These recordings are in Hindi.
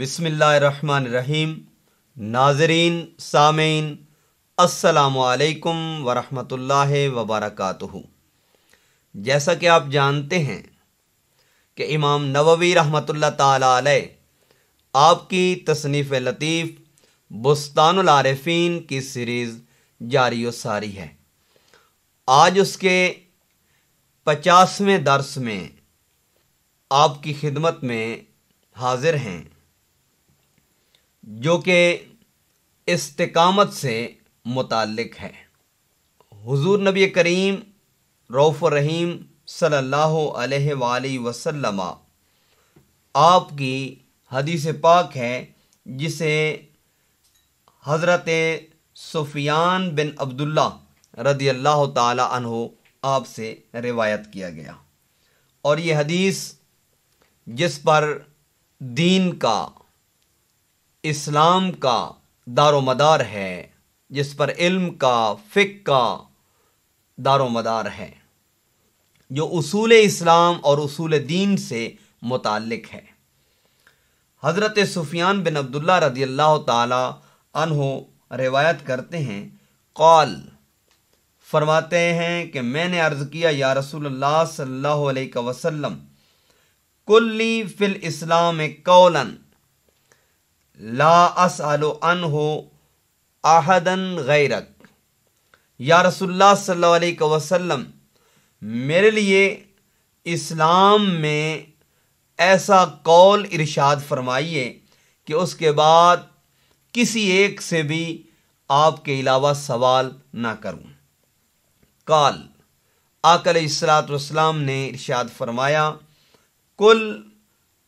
बिसमीम नाजरीन सामीन असलकम वरहमतुल्लाह वबरकatuh जैसा कि आप जानते हैं कि इमाम नववी रहमतुल्लाह ताला आपकी तसनीफ़ लतीफ़ बुस्तानफ़ीन की सीरीज़ जारी सारी है आज उसके पचासवें दर्स में आपकी खिदमत में हाजिर हैं जो कि इस्तकामत से मुतक़ है हुजूर नबी करीम रऊफ़ रहीम सल्लल्लाहु अलैहि आपकी हदीस पाक है जिसे हज़रत सुफियान बिन अब्दुल्ला रदी अल्लाह तहो आपसे रिवायत किया गया और ये हदीस जिस पर दीन का इस्लाम का दारोमदार है जिस पर इल्म का फ़िक का दारोमदार है जो उसूल इस्लाम और उसूल दीन से मुतक़ है हज़रत सुफियान बिन अब्दुल्ला रदी अल्लाह तहो रिवायत करते हैं कौल फरमाते हैं कि मैंने अर्ज़ किया या रसूलुल्लाह सल्लल्लाहु अलैहि वसल्लम कुल्ली फ़िल इस्लाम कौलन ला असलो अन हो आहदन गैरक या रसुल्ला वसलम मेरे लिए इस्लाम में ऐसा कौल इरशाद फरमाइए कि उसके बाद किसी एक से भी आपके अलावा सवाल ना करूं काल आकल सलातम ने इरशाद फरमाया कुल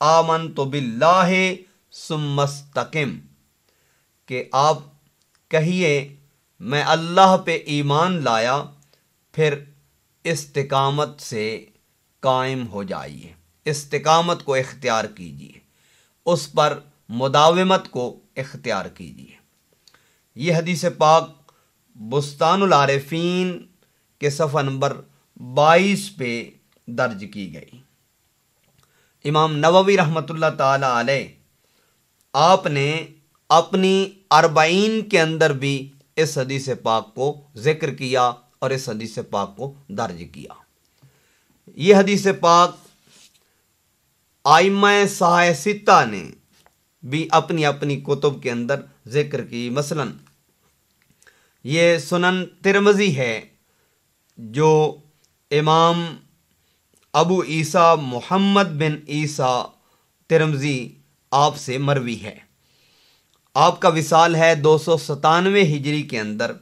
आमन तो बिल्ला सुमस्तकिम कि आप कहिए मैं अल्लाह पे ईमान लाया फिर इस्तकामत से कायम हो जाइए इस्तकामत को इख्तियार कीजिए उस पर मुदावमत को इख्तियार कीजिए यह हदीस पाक बुस्तानफीन के सफ़ा नंबर बाईस पे दर्ज की गई इमाम नववी रहमतुल्लाह ताला अलैह आपने अपनी अरबाइन के अंदर भी इस हदीस पाक को जिक्र किया और इस हदीस पाक को दर्ज किया यह हदीस पाक आइमा सहायसिता ने भी अपनी अपनी कुतुब के अंदर जिक्र की मसलन ये सुनन तिरमजी है जो इमाम अबू ईसा मोहम्मद बिन ईसा तिरमजी आपसे मरवी है आपका विशाल है दो सौ सतानवे हिजरी के अंदर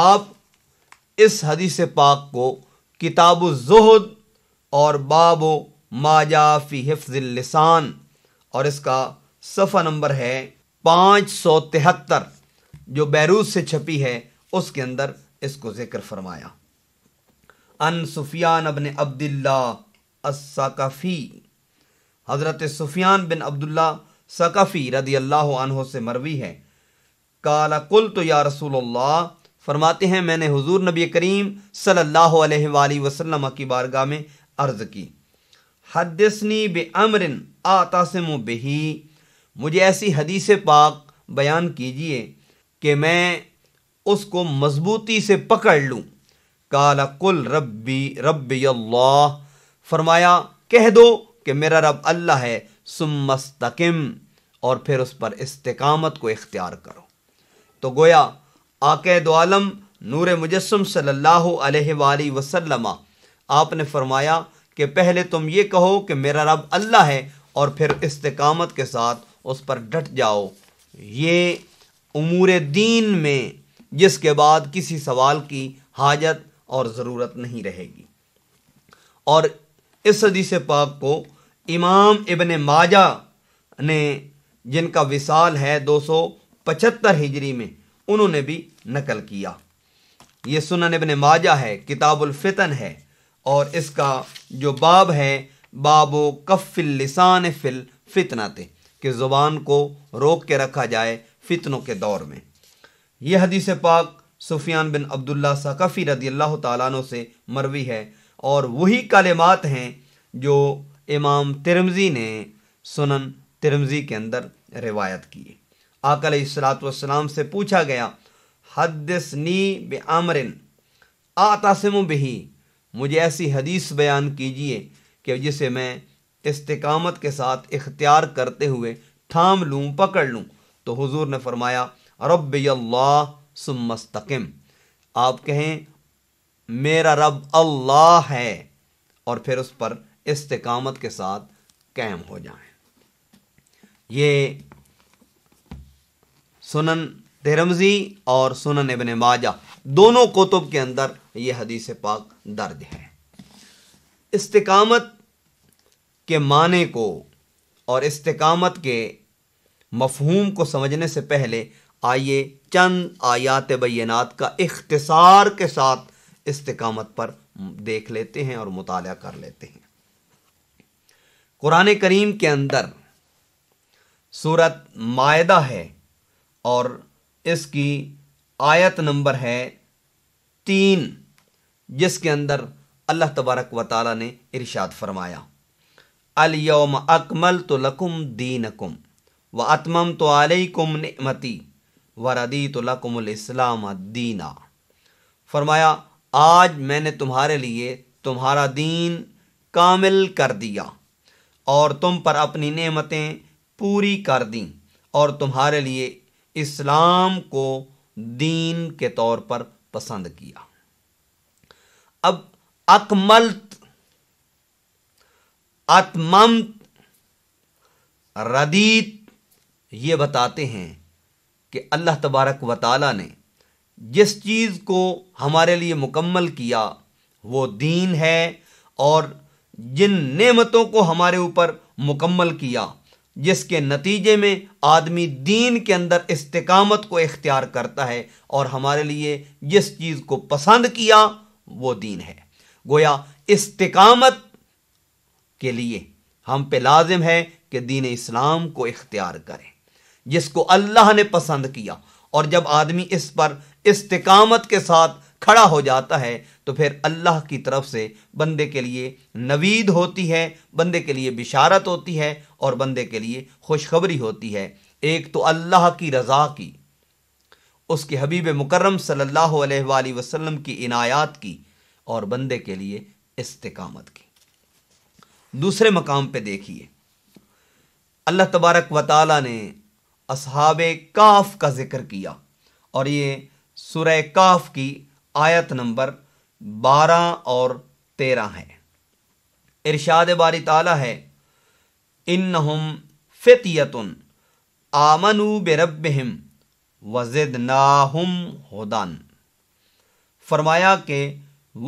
आप इस हदीस पाक को किताब जहद और फी माजाफी लिसान और इसका सफ़ा नंबर है पाँच सौ तिहत्तर जो बैरूज से छपी है उसके अंदर इसको ज़िक्र फरमाया अन सुफियान अबन अब्दुल्ला अस्साकफ़ी हज़रत सुफियान बिन अब्दुल्ला सकफ़ी रदी अल्लाह से मरवी है काला कुल तो या रसूल फरमाते हैं मैंने हुजूर नबी करीम सल्लल्लाहु अलैहि वसल्लम की बारगाह में अर्ज़ की हदसनी बमरिन आतासम बही मुझे ऐसी हदीस पाक बयान कीजिए कि मैं उसको मजबूती से पकड़ लूँ काला कुल रबी रब्ला अल्लाह फरमाया कह दो कि मेरा रब अल्लाह है सुमस्तकिम और फिर उस पर इस्तकामत को इख्तियार करो तो गोया आकद आलम नूर मुजस्म सल्लल्लाहु अलैहि आपने फरमाया कि पहले तुम ये कहो कि मेरा रब अल्लाह है और फिर इस्तकामत के साथ उस पर डट जाओ ये उमूर दीन में जिसके बाद किसी सवाल की हाजत और ज़रूरत नहीं रहेगी और इस से पाक को इमाम इबन माजा ने जिनका विसाल है दो सौ पचहत्तर हिजरी में उन्होंने भी नकल किया ये सुनन इबन माजा है फितन है और इसका जो बाब है बाबो कफ़िल लिसान फिल फितना थे कि ज़ुबान को रोक के रखा जाए फितनों के दौर में यह हदीस पाक सुफियान बिन अब्दुल्ला सकफ़ी रदी अल्लाह तु से मरवी है और वही कलेमात हैं जो इमाम तिरमजी ने सुनन तिरमजी के अंदर रिवायत की आकल सलाम से पूछा गया हदसनी बे आमरिन आतासम बही मुझे ऐसी हदीस बयान कीजिए कि जिसे मैं इस्तकामत के साथ इख्तियार करते हुए थाम लूँ पकड़ लूँ तो हुजूर ने फरमाया रब सुमस्तकम आप कहें मेरा रब अल्लाह है और फिर उस पर इस्तकामत के साथ कैम हो जाएं। ये सुनन तिरमजी और सुनन इबन माजा दोनों कुतुब के अंदर यह हदीस पाक दर्ज है इस्तकामत के माने को और इस्तकामत के मफहूम को समझने से पहले आइए चंद आयात बैनात का इख्तसार के साथ इस्तकामत पर देख लेते हैं और मुताल कर लेते हैं कुरान करीम के अंदर सूरत मायदा है और इसकी आयत नंबर है तीन जिसके अंदर अल्लाह तबारक व ताली ने इर्शाद फरमाया अलयोम अकमल तो लकुम दीनकुम व अतमम तो आलकुम नमती व रदी तो लकुमलाम दीना फरमाया आज मैंने तुम्हारे लिए तुम्हारा दीन कामिल कर दिया और तुम पर अपनी नेमतें पूरी कर दी और तुम्हारे लिए इस्लाम को दीन के तौर पर पसंद किया अब अकमलत आत्मत रदीत ये बताते हैं कि अल्लाह तबारक व ताली ने जिस चीज़ को हमारे लिए मुकम्मल किया वो दीन है और जिन नेमतों को हमारे ऊपर मुकम्मल किया जिसके नतीजे में आदमी दीन के अंदर इस्तकामत को इख्तियार करता है और हमारे लिए जिस चीज़ को पसंद किया वो दीन है गोया इस्तकामत के लिए हम पे लाजिम है कि दीन इस्लाम को इख्तियार करें जिसको अल्लाह ने पसंद किया और जब आदमी इस पर इस्तकामत के साथ खड़ा हो जाता है तो फिर अल्लाह की तरफ से बंदे के लिए नवीद होती है बंदे के लिए बिशारत होती है और बंदे के लिए खुशखबरी होती है एक तो अल्लाह की रज़ा की उसके हबीब मुकर्रम सल्ला वसलम की इनायात की और बंदे के लिए इस्तकामत की दूसरे मकाम पे देखिए अल्लाह तबारक व ने असहाब काफ का जिक्र किया और ये सुरह काफ की आयत नंबर बारह और तेरह है इरशाद बारी ताला है इन हम फितियतन आमनु बेरबहम वजिद नाहम होदान फरमाया कि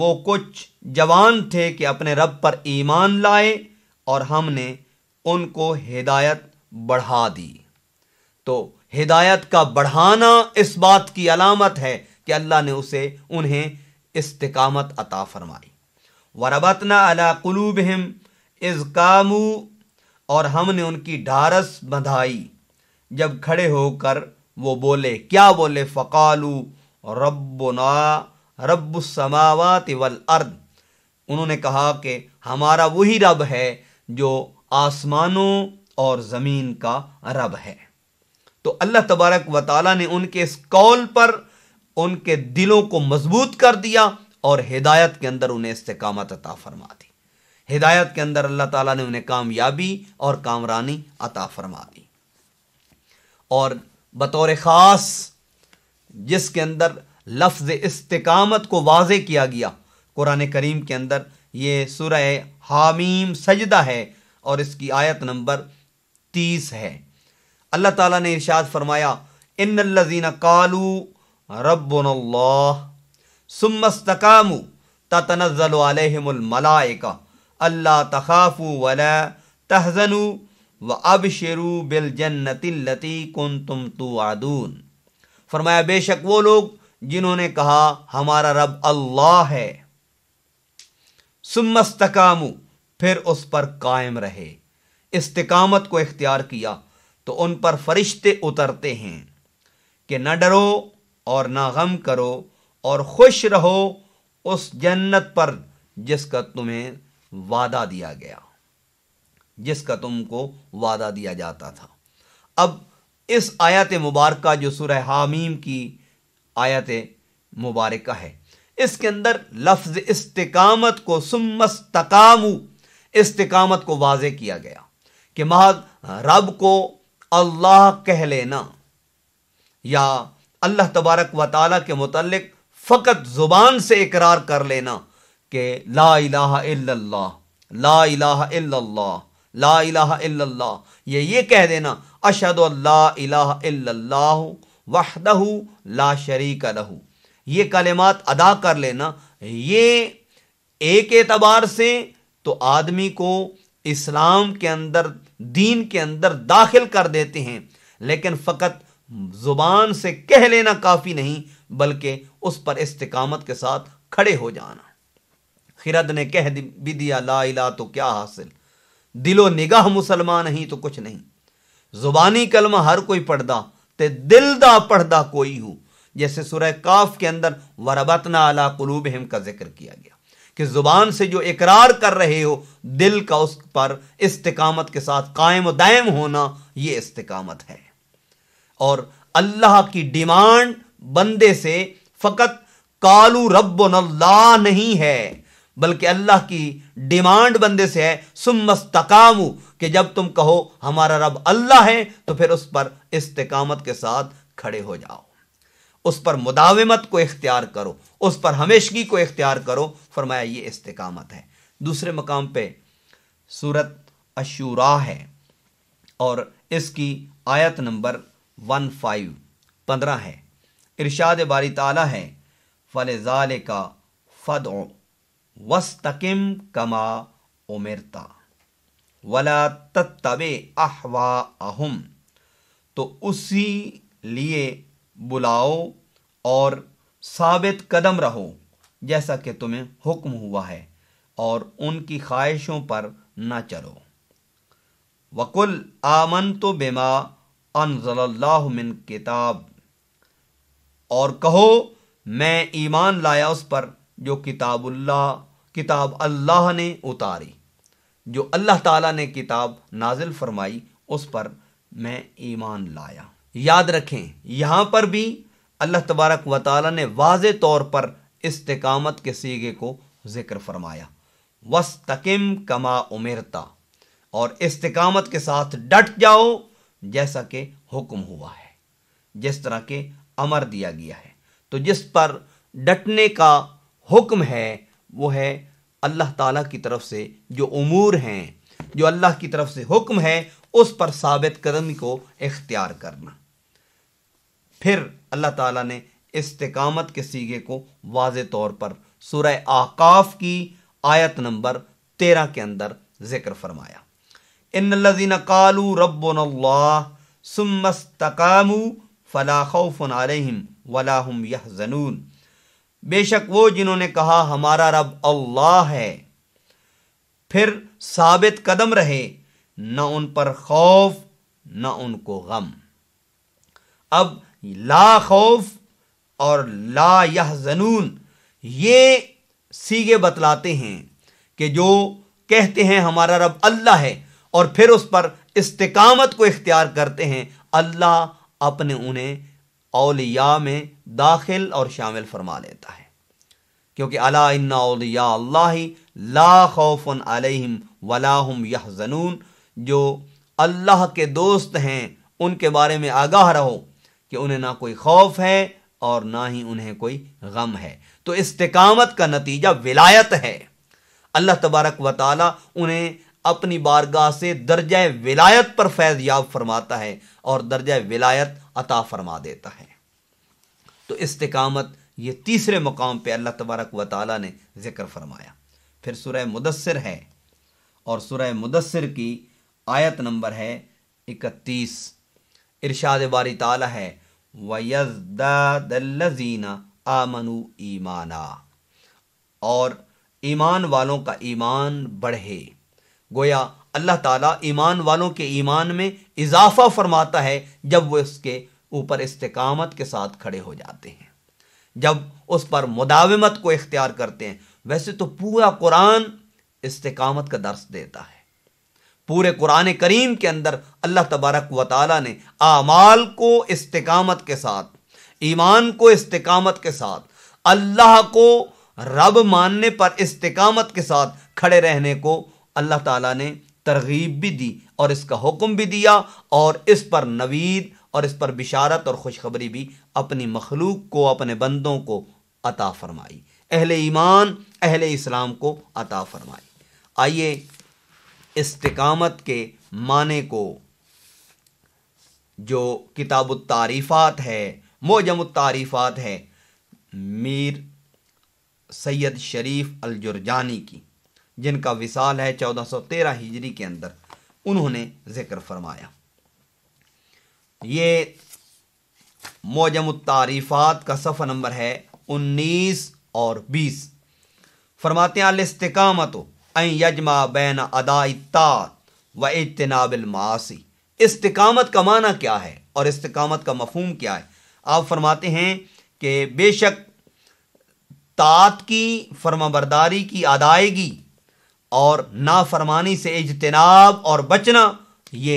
वो कुछ जवान थे कि अपने रब पर ईमान लाए और हमने उनको हिदायत बढ़ा दी तो हिदायत का बढ़ाना इस बात की अलामत है कि अल्लाह ने उसे उन्हें इस्तकामत अता फरमाई वरबतना अला कुलूब हिम इज़कामू और हमने उनकी ढारस बंधाई जब खड़े होकर वो बोले क्या बोले फ़कालू रब समावत वल अर्द उन्होंने कहा कि हमारा वही रब है जो आसमानों और ज़मीन का रब है तो अल्लाह तबारक व ताली ने उनके इस कौल पर उनके दिलों को मजबूत कर दिया और हिदायत के अंदर उन्हें इस्तकामत अता फरमा दी हिदायत के अंदर अल्लाह ताला ने उन्हें कामयाबी और कामरानी अता फरमा दी और बतौर ख़ास जिसके अंदर लफ्ज़ इस्तकामत को वाजे किया गया कुरान करीम के अंदर ये सुरह हामीम सजदा है और इसकी आयत नंबर तीस है अल्लाह ताला ने इरशाद फरमाया इन लजीना कालू रब्बुन सुम्मस्तकामु अल्लाह तखाफ़ू वला व अब शेरू बिल जन्नतिल्लती कन तुम तो आदून फरमाया बेशक वो लोग जिन्होंने कहा हमारा रब अल्लाह है सुमस्तकामु फिर उस पर कायम रहे इस्तकामत को इख्तियार किया तो उन पर फरिश्ते उतरते हैं कि न डरो और ना गम करो और खुश रहो उस जन्नत पर जिसका तुम्हें वादा दिया गया जिसका तुमको वादा दिया जाता था अब इस आयत मुबारक जो सुरह हामीम की आयत मुबारक है इसके अंदर लफ्ज इस्तकामत को सुमस्तकामू इस्तकामत को वाज किया गया कि महा रब को अल्लाह कह लेना या अल्लाह तबारक व ताल के मतलब फ़कत ज़ुबान से इकरार कर लेना कि ला इला ला इला ला इला ये ये कह देना अशद वहदहू ला शरीक लहू ये कलमात अदा कर लेना ये एक एतबार से तो आदमी को इस्लाम के अंदर दीन के अंदर दाखिल कर देते हैं लेकिन फ़कत जुबान से कह लेना काफ़ी नहीं बल्कि उस पर इस्तकामत के साथ खड़े हो जाना खिरद ने कह भी दिया ला इला तो क्या हासिल दिलो निगाह मुसलमान ही तो कुछ नहीं जुबानी कलमा हर कोई पढ़दा ते दिल दा पढ़दा कोई हो जैसे सुरह काफ के अंदर वरबतना अला कलूब हिम का जिक्र किया गया कि जुबान से जो इकरार कर रहे हो दिल का उस पर इस्तकामत के साथ कायम दायम होना ये इस्तकामत है और अल्लाह की डिमांड बंदे से फकत कालू रब नहीं है बल्कि अल्लाह की डिमांड बंदे से है सुमस्तकामू कि जब तुम कहो हमारा रब अल्लाह है तो फिर उस पर इस्तकामत के साथ खड़े हो जाओ उस पर मुदावमत को इख्तियार करो उस पर हमेशगी को इख्तियार करो फरमाया ये इस्तकामत है दूसरे मकाम पे सूरत अशूरा है और इसकी आयत नंबर वन फाइव पंद्रह है इरशाद बारी ताला है फल ज़ाल का फ़द वस्तकिम कमा उमिरता वला तब अहवा अहम तो उसी लिए बुलाओ और साबित कदम रहो जैसा कि तुम्हें हुक्म हुआ है और उनकी ख्वाहिशों पर ना चलो वकुल आमन तो बेमा मिन किताब और कहो मैं ईमान लाया उस पर जो किताबुल्ला किताब अल्लाह ने उतारी जो अल्लाह ताला ने किताब नाजिल फरमाई उस पर मैं ईमान लाया याद रखें यहाँ पर भी अल्लाह तबारक व ताली ने वाज तौर पर इस्तकामत के सीगे को ज़िक्र फरमाया वस्तकिम कमा उमेरता और इस्तकामत के साथ डट जाओ जैसा कि हुक्म हुआ है जिस तरह के अमर दिया गया है तो जिस पर डटने का हुक्म है वो है अल्लाह ताला की तरफ से जो उमूर हैं जो अल्लाह की तरफ से हुक्म है उस पर साबित कदमी को इख्तियार करना फिर अल्लाह ताला ने इस्तकामत के सीगे को वाज तौर पर सूर्य आकाफ की आयत नंबर तेरह के अंदर जिक्र फरमाया इन लजीन कालू रबन सुमस्तकामू वलाहम यह जनून बेशक वो जिन्होंने कहा हमारा रब अल्लाह है फिर साबित कदम रहे न उन पर खौफ न उनको गम अब ला खौफ और ला यह जनून ये सीगे बतलाते हैं कि जो कहते हैं हमारा रब अल्लाह है और फिर उस पर इस्तकामत को इख्तियार करते हैं अल्लाह अपने उन्हें अलिया में दाखिल और शामिल फरमा लेता है क्योंकि अला इन्नाउलिया अल्लाह ला खौफन अलहम वलाहम यह जनून जो अल्लाह के दोस्त हैं उनके बारे में आगाह रहो कि उन्हें ना कोई खौफ है और ना ही उन्हें कोई गम है तो इस्तकामत का नतीजा विलायत है अल्लाह तबारक व उन्हें अपनी बारगाह से दर्ज विलायत पर फैज याब फरमाता है और दर्ज विलायत अता फरमा देता है तो इस्तकामत ये तीसरे मुकाम पे अल्लाह तबारक व ताली ने जिक्र फरमाया फिर सुरह मुदसर है और सुरह मुदसर की आयत नंबर है इकतीस इरशाद बारी ताला है वजदीना आमनु ईमाना और ईमान वालों का ईमान बढ़े गोया अल्लाह ताला ईमान वालों के ईमान में इजाफा फरमाता है जब वो इसके ऊपर इस्तकामत के साथ खड़े हो जाते हैं जब उस पर मुदावमत को इख्तियार करते हैं वैसे तो पूरा कुरान इस्तकामत का दर्स देता है पूरे कुरान करीम के अंदर अल्लाह तबारक व ताली ने आमाल को इस्तकामत के साथ ईमान को इस्तकामत के साथ अल्लाह को रब मानने पर इस्तकामत के साथ खड़े रहने को अल्लाह ताला ने तरगीब भी दी और इसका हुक्म भी दिया और इस पर नवीद और इस पर बिशारत और खुशखबरी भी अपनी मखलूक को अपने बंदों को अता फरमाई अहले ईमान अहले इस्लाम को अता फरमाई आइए इस्तकामत के माने को जो किताब तारीफ़ात है मोजम तारीफ़ात है मीर सैयद शरीफ अलजुर्जानी की जिनका विशाल है चौदह सौ तेरह हिजरी के अंदर उन्होंने जिक्र फरमाया ये मौजम तारीफ़ात का सफ़ा नंबर है उन्नीस और बीस फरमाते अलस्तकामत यजमा बैन अदाता व मासी इस्तकामत का माना क्या है और इस्तकामत का मफहम क्या है आप फरमाते हैं कि बेशक तात की फर्माबरदारी की अदायगी और नाफरमानी से इजतनाब और बचना ये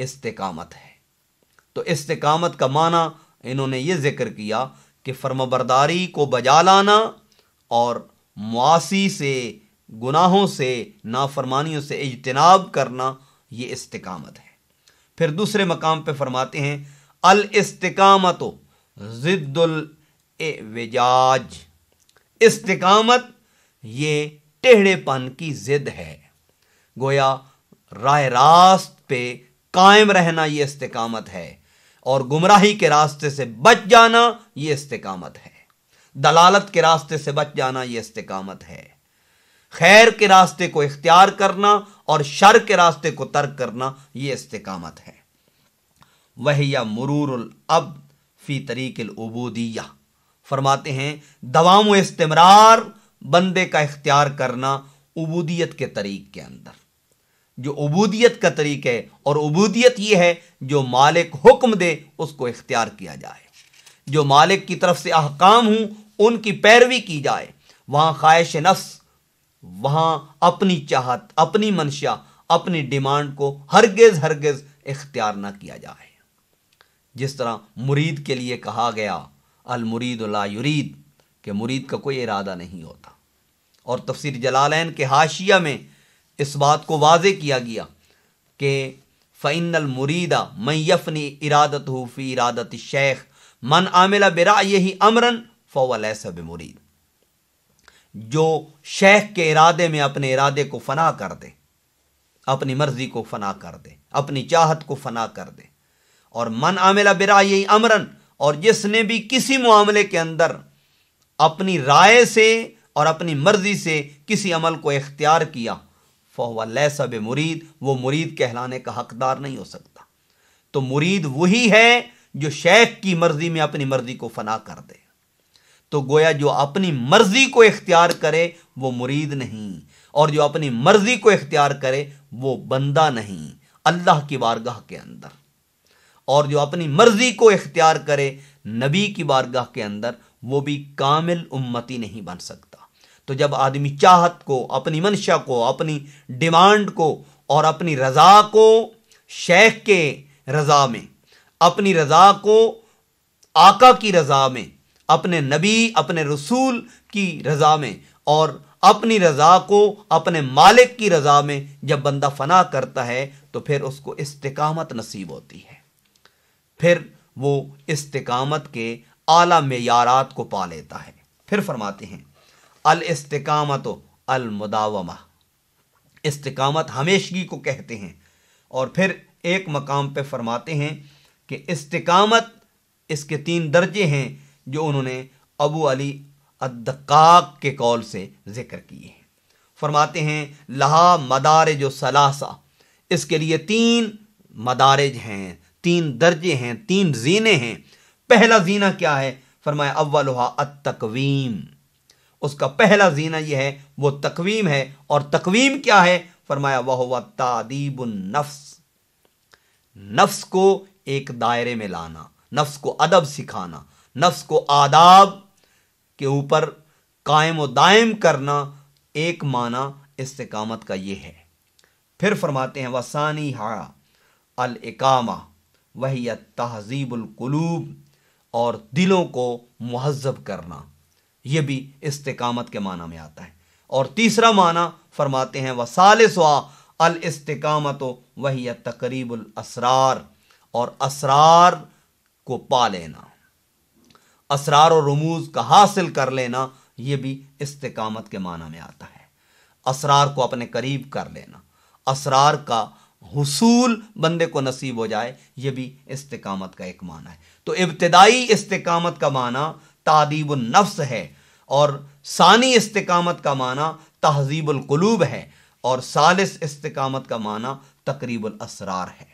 इस्तकामत है तो इस्तकामत का माना इन्होंने ये जिक्र किया कि फर्मबरदारी को बजा लाना और मुआसी से गुनाहों से नाफरमानियों से इजतनाब करना ये इस्तकामत है फिर दूसरे मकाम पे फरमाते हैं अल इस्तकामत ज़िद्दुल एजाज इस्तकामत ये टेढ़ेपन की जिद है गोया राय रास्त पे कायम रहना ये इस्तेकामत है और गुमराही के रास्ते से बच जाना ये इस्तेकामत है दलालत के रास्ते से बच जाना ये इस्तेकामत है खैर के रास्ते को इख्तियार करना और शर के रास्ते को तर्क करना ये इस्तेकामत है वह या मुरूर अब फी तरीक उबूदिया फरमाते हैं दवाम इस्तेमरार बंदे का इख्तियार करना उबूदियत के तरीक के अंदर जो उबूदियत का तरीक है और उबूदियत ये है जो मालिक हुक्म दे उसको इख्तियार किया जाए जो मालिक की तरफ से अहकाम हूं उनकी पैरवी की जाए वहां ख्वाहिश नफ्स वहां अपनी चाहत अपनी मंशा अपनी डिमांड को हरगज़ हरगिज इख्तियार ना किया जाए जिस तरह मुरीद के लिए कहा गया अलमुरीद ला युरीद कि मुरीद का कोई इरादा नहीं होता और तफसीर जलालैन के हाशिया में इस बात को वाजे किया गया कि फ़ैनल मुरीदा मैफनी इरादत हो फ़ी इरादत शेख मन आमिला बिरा यही अमरन फौल ऐसा मुरीद जो शेख के इरादे में अपने इरादे को फना कर दे अपनी मर्जी को फना कर दे अपनी चाहत को फना कर दे और मन आमिला बिरा यही अमरन और जिसने भी किसी मामले के अंदर अपनी राय से और अपनी मर्जी से किसी अमल को इख्तियार किया फ़ोह सब मुरीद वो मुरीद कहलाने का हकदार नहीं हो सकता तो मुरीद वही है जो शेख की मर्जी में अपनी मर्जी को फना कर दे तो गोया जो अपनी मर्जी को इख्तियार करे वो मुरीद नहीं और जो अपनी मर्जी को इख्तियार करे वो बंदा नहीं अल्लाह की बारगाह के अंदर और जो अपनी मर्जी को इख्तियार करे नबी की बारगाह के अंदर वो भी कामिल उम्मती नहीं बन सकता तो जब आदमी चाहत को अपनी मंशा को अपनी डिमांड को और अपनी रज़ा को शेख के रज़ा में अपनी रज़ा को आका की रज़ा में अपने नबी अपने रसूल की रज़ा में और अपनी रज़ा को अपने मालिक की रज़ा में जब बंदा फना करता है तो फिर उसको इस्तकामत नसीब होती है फिर वो इस्तकामत के आला मैारात को पा लेता है फिर फरमाते हैं अल इस्तकामत मुदावमा इस्तकामत हमेशगी को कहते हैं और फिर एक मकाम पे फरमाते हैं कि इस्तकामत इसके तीन दर्जे हैं जो उन्होंने अबू अली अद्दकाक के कौल से ज़िक्र किए हैं फरमाते हैं लहा मदारज सलासा इसके लिए तीन मदारज हैं तीन दर्जे हैं तीन जीने हैं पहला जीना क्या है फरमाया अत तकवीम उसका पहला जीना यह है वो तकवीम है और तकवीम क्या है फरमाया वह हुआ तादीब नफ्स नफ्स को एक दायरे में लाना नफ्स को अदब सिखाना नफ्स को आदाब के ऊपर कायम व दायम करना एक माना इस्तेकामत का यह है फिर फरमाते हैं वसानी हा अल इकामा वही कुलूब और दिलों को महजब करना यह भी इस्तकामत के माना में आता है और तीसरा माना फरमाते हैं वसाल अल इस्तकामत वही तकरीब असरार और असरार को पा लेना असरार और रमूज का हासिल कर लेना यह भी इस्तकामत के माना में आता है असरार को अपने करीब कर लेना असरार का हसूल बंदे को नसीब हो जाए यह भी इस्तकामत का एक माना है तो इब्तदाई इस्तकामत का माना तादीब नफ्स है और सानी इस्तकामत का माना तहजीबुलकलूब है और सालिस इस्तकामत का माना तकरीबुल असरार है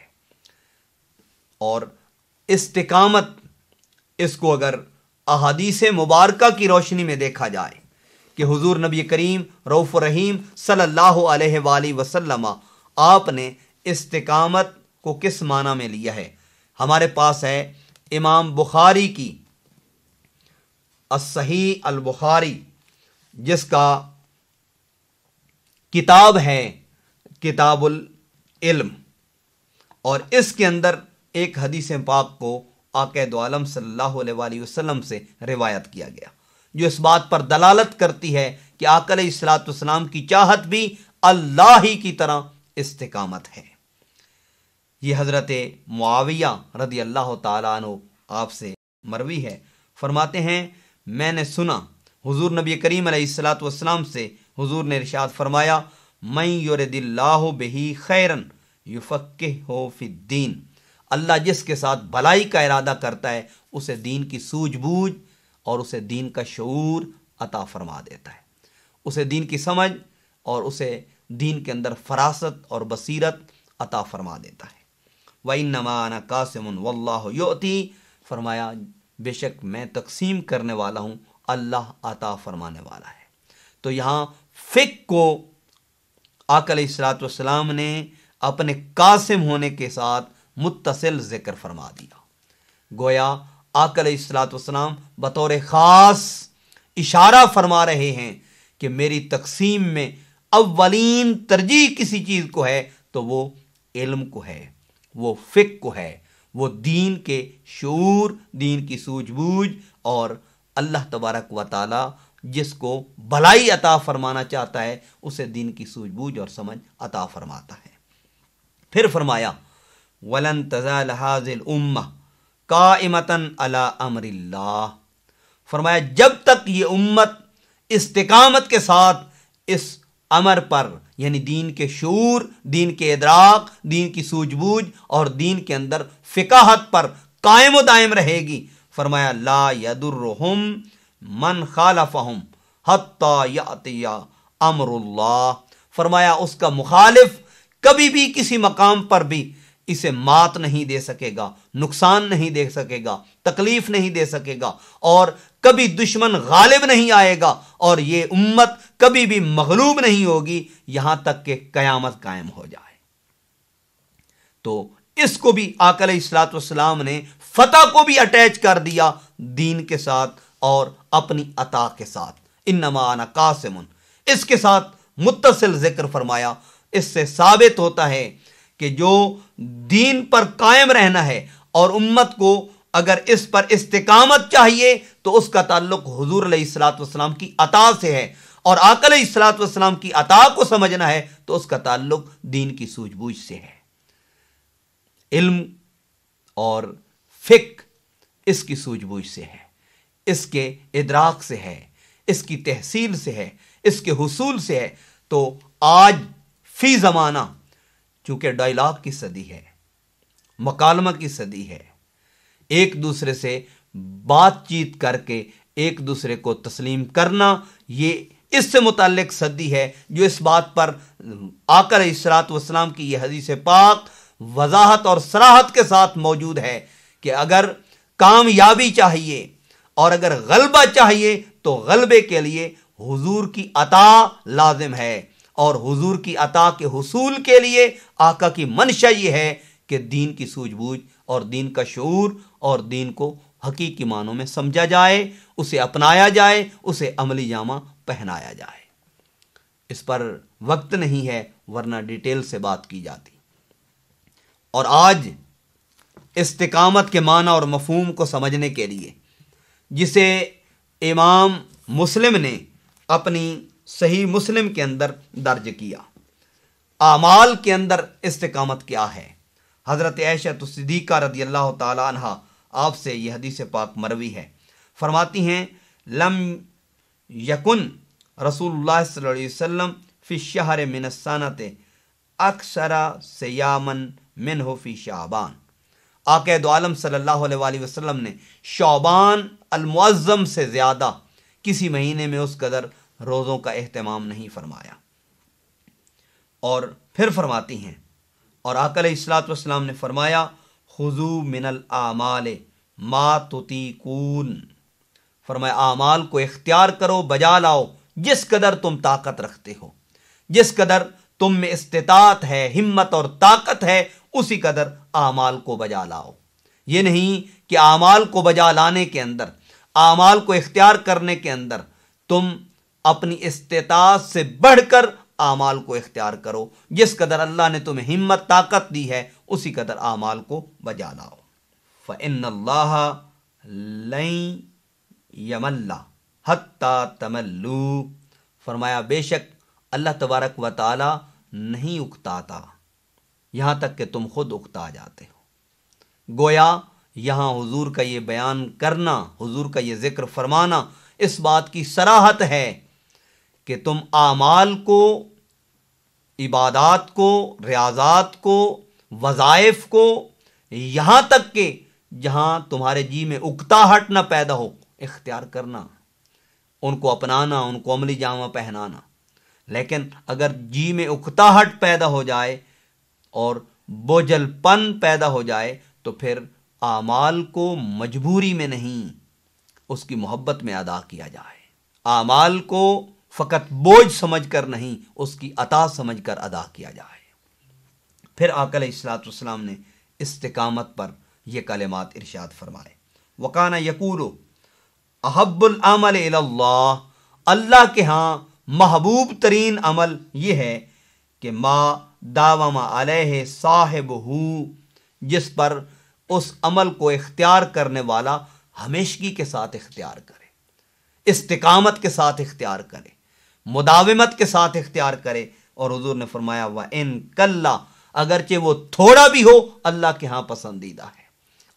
और इस्तकामत इसको अगर अहादीस मुबारक की रोशनी में देखा जाए कि हुजूर नबी करीम रऊफ़ रहीम सल्लल्लाहु अलैहि वसल्लम आपने इस्तकामत को किस माना में लिया है हमारे पास है इमाम बुखारी की असही अल बुखारी जिसका किताब है किताबुल इल्म और इसके अंदर एक हदीस पाक को आकद आलम सल्लल्लाहु अलैहि वसल्लम से रिवायत किया गया जो इस बात पर दलालत करती है कि आकल सलाम की चाहत भी अल्लाह ही की तरह इस्तकामत है ये हज़रत मुआविया रदी अल्लाह तु आपसे मरवी है फरमाते हैं मैंने सुना हुजूर नबी करीम सलाम से हुजूर ने इरशाद फरमाया मैं योर दिल्लाह बही खैरन युफ़ हो फ़िद्दीन अल्लाह जिसके साथ भलाई का इरादा करता है उसे दीन की सूझबूझ और उसे दीन का शूर अता फरमा देता है उसे दीन की समझ और उसे दीन के अंदर फरासत और बसीरत अता फरमा देता है वही नमाना कासमन फरमाया बेशक मैं तकसीम करने वाला हूँ अल्लाह अता फरमाने वाला है तो यहाँ फ़िक को आकल सलाम ने अपने कासिम होने के साथ मुतसिल ज़िक्र फरमा दिया गोया आकल सलाम बतौर ख़ास इशारा फरमा रहे हैं कि मेरी तकसीम में अवलिन तरजीह किसी चीज़ को है तो वो इल्म को है वो को है वो दीन के शूर दीन की सूझबूझ और अल्लाह तबारक व ताल जिसको भलाई अता फरमाना चाहता है उसे दीन की सूझबूझ और समझ अता फरमाता है फिर फरमाया वलन तजाल हाजिल का इमतन अला अमरिल्ला फरमाया जब तक ये उम्मत इस्तकामत के साथ इस अमर पर यानी दीन के शूर दीन के इदराक दीन की सूझबूझ और दीन के अंदर फ़िकाहत पर कायम दायम रहेगी फरमाया ला यदुरहम मन खालफहम हत्ता यातिया अमरुल्लाह फरमाया उसका मुखालिफ कभी भी किसी मकाम पर भी इसे मात नहीं दे सकेगा नुकसान नहीं दे सकेगा तकलीफ़ नहीं दे सकेगा और कभी दुश्मन गालिब नहीं आएगा और ये उम्मत कभी भी मगलूब नहीं होगी यहां तक कि कयामत कायम हो जाए तो इसको भी आकल इसलातम ने फतह को भी अटैच कर दिया दीन के साथ और अपनी अता के साथ इन नमाना इसके साथ मुतसिल जिक्र फरमाया इससे साबित होता है कि जो दीन पर कायम रहना है और उम्मत को अगर इस पर इस्तकामत चाहिए तो उसका ताल्लुक हजूर सलाम की अता से है और आकल सलाम की अता को समझना है तो उसका ताल्लुक दीन की सूझबूझ से है इल्म और फिक इसकी सूझबूझ से है इसके इदराक से है इसकी तहसील से है इसके हसूल से है तो आज फ़ी ज़माना चूंकि डायलाग की सदी है मकालमा की सदी है एक दूसरे से बातचीत करके एक दूसरे को तस्लीम करना ये इससे मुतक सदी है जो इस बात पर आकर इसरात वसलाम की यह हदीस पाक वजाहत और सराहत के साथ मौजूद है कि अगर कामयाबी चाहिए और अगर गलबा चाहिए तो गलबे के लिए हुजूर की अता लाजिम है और हुजूर की अता के हसूल के लिए आका की मंशा ये है कि दीन की सूझबूझ और दीन का शूर और दीन को हकीकी मानों में समझा जाए उसे अपनाया जाए उसे अमली जामा पहनाया जाए इस पर वक्त नहीं है वरना डिटेल से बात की जाती और आज इस्तकामत के माना और मफहम को समझने के लिए जिसे इमाम मुस्लिम ने अपनी सही मुस्लिम के अंदर दर्ज किया आमाल के अंदर इस्तकामत क्या है हज़रत ऐशत तो सिद्दीक़ा रदी अल्लाह तहा आपसे यह हदीस पाक मरवी है फरमाती हैं लम यकुन रसूल वसम फ़ि शहर मिनसानत अक्सरा सयामन मिन फ़ी शाबान आक़ आलम सल्ला वसलम ने शौबान अलमुज़म से ज़्यादा किसी महीने में उस कदर रोज़ों का अहतमाम नहीं फरमाया और फिर फरमाती हैं और आकल सलाम ने फरमाया खजू मिनल आमाल मा तुतीकून फरमाया आमाल को इख्तियार करो बजा लाओ जिस कदर तुम ताकत रखते हो जिस कदर तुम में इस्तात है हिम्मत और ताकत है उसी कदर आमाल को बजा लाओ ये नहीं कि आमाल को बजा लाने के अंदर आमाल को इख्तियार करने के अंदर तुम अपनी इस्तात से बढ़कर आमाल को इख्तियार करो जिस कदर अल्लाह ने तुम्हें हिम्मत ताकत दी है उसी कदर आमाल को बजा लाओ फ़िन हत्ता तमल्लू फरमाया बेशक अल्लाह तबारक व ताली नहीं उकताता यहाँ तक कि तुम खुद उकता जाते हो गोया यहाँ हुजूर का ये बयान करना हुजूर का ये जिक्र फरमाना इस बात की सराहत है कि तुम आमाल को इबादत को रियाजात को वज़ाइफ को यहाँ तक के जहाँ तुम्हारे जी में उकताहट ना पैदा हो इख्तियार करना उनको अपनाना उनको अमली जामा पहनाना लेकिन अगर जी में उकताहट पैदा हो जाए और बोझलपन पैदा हो जाए तो फिर आमाल को मजबूरी में नहीं उसकी मोहब्बत में अदा किया जाए आमाल को फ़कत बोझ समझकर नहीं उसकी अता समझकर अदा किया जाए फिर आकल इसलातम ने इस्तकामत पर यह कलेमात इरशाद फरमाए वकाना अहबुल अमल अल्लाह के हाँ महबूब तरीन अमल ये है कि मा दावा अलह साहेब हु जिस पर उस अमल को इख्तियार करने वाला हमेशगी के साथ इख्तियार करे इस्तकामत के साथ इख्तियार करे मुदावमत के साथ इख्तियार करे और हजूर ने फरमाया हुआ इन कल्ला अगरचे वो थोड़ा भी हो अल्लाह के यहाँ पसंदीदा है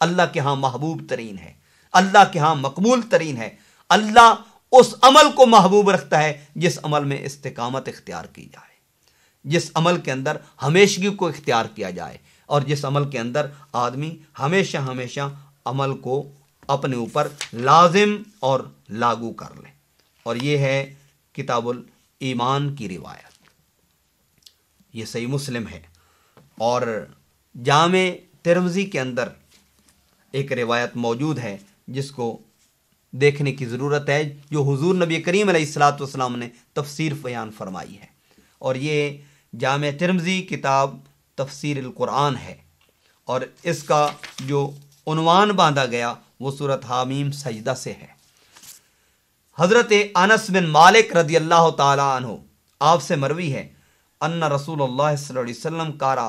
अल्लाह के यहाँ महबूब तरीन है अल्लाह के यहाँ मकबूल तरीन है अल्लाह उस अमल को महबूब रखता है जिस अमल में इस्तकामत इख्तियार की जाए जिस अमल के अंदर हमेशगी को इख्तियार किया जाए और जिस अमल के अंदर आदमी हमेशा हमेशा अमल को अपने ऊपर लाजिम और लागू कर ले और ये है किताबुल ईमान की रिवायत ये सही मुस्लिम है और जाम तिरमजी के अंदर एक रिवायत मौजूद है जिसको देखने की ज़रूरत है जो हुजूर नबी करीम सलाम ने तफसीर बयान फरमाई है और ये जाम तिरमजी किताब तफसीर कुरान है और इसका जो उनवान बांधा गया वो सूरत हामीम सजदा से है हज़रत अनस बिन मालिक रदी अल्लाह तु आपसे मरवी है अन्न रसूल वसम कारा